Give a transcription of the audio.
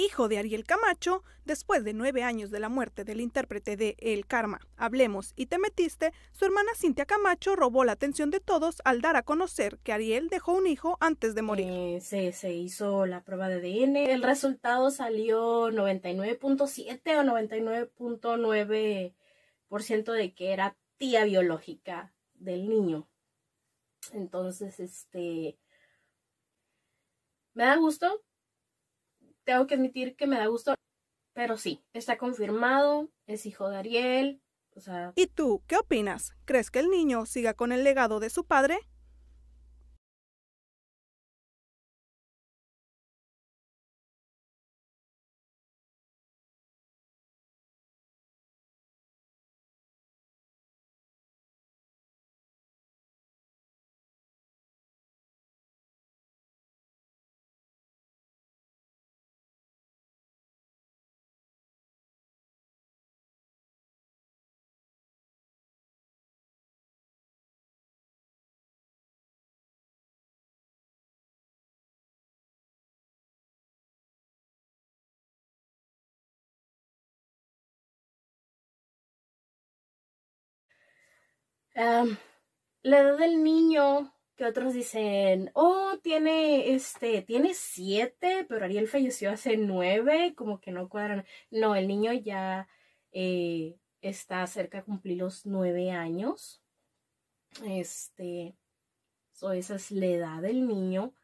hijo de Ariel Camacho, después de nueve años de la muerte del intérprete de El Karma, Hablemos y Te Metiste, su hermana Cintia Camacho robó la atención de todos al dar a conocer que Ariel dejó un hijo antes de morir. Eh, se, se, hizo la prueba de ADN, el resultado salió 99.7 o 99.9% de que era tía biológica del niño. Entonces, este... Me da gusto tengo que admitir que me da gusto. Pero sí, está confirmado, es hijo de Ariel. O sea... ¿Y tú qué opinas? ¿Crees que el niño siga con el legado de su padre? la edad del niño, que otros dicen, oh, tiene, este, tiene siete, pero Ariel falleció hace nueve, como que no cuadran. No, el niño ya eh, está cerca de cumplir los nueve años. Este, so esa es la edad del niño.